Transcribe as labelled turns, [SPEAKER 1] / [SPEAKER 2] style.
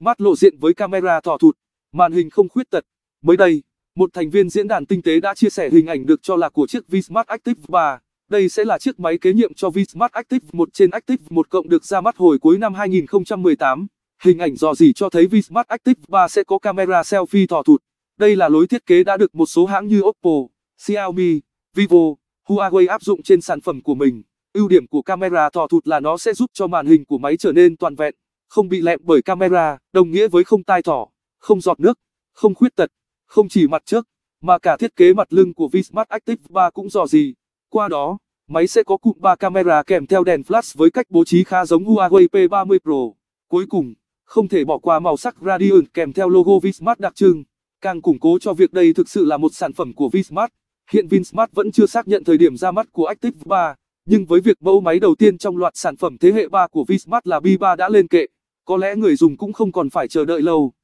[SPEAKER 1] mắt lộ diện với camera thỏ thụt, màn hình không khuyết tật. Mới đây, một thành viên diễn đàn tinh tế đã chia sẻ hình ảnh được cho là của chiếc Vsmart Active 3. Đây sẽ là chiếc máy kế nhiệm cho Vsmart Active 1 trên Active 1 cộng được ra mắt hồi cuối năm 2018. Hình ảnh dò dỉ cho thấy Vsmart Active 3 sẽ có camera selfie thỏ thụt. Đây là lối thiết kế đã được một số hãng như Oppo, Xiaomi, Vivo, Huawei áp dụng trên sản phẩm của mình. Ưu điểm của camera thỏ thụt là nó sẽ giúp cho màn hình của máy trở nên toàn vẹn không bị lẹm bởi camera, đồng nghĩa với không tai thỏ, không giọt nước, không khuyết tật, không chỉ mặt trước, mà cả thiết kế mặt lưng của Vsmart Active 3 cũng dò gì. Qua đó, máy sẽ có cụm 3 camera kèm theo đèn flash với cách bố trí khá giống Huawei P30 Pro. Cuối cùng, không thể bỏ qua màu sắc Radiant kèm theo logo Vsmart đặc trưng, càng củng cố cho việc đây thực sự là một sản phẩm của Vsmart. Hiện Vinsmart vẫn chưa xác nhận thời điểm ra mắt của Active 3, nhưng với việc mẫu máy đầu tiên trong loạt sản phẩm thế hệ 3 của Vsmart là B3 đã lên kệ có lẽ người dùng cũng không còn phải chờ đợi lâu.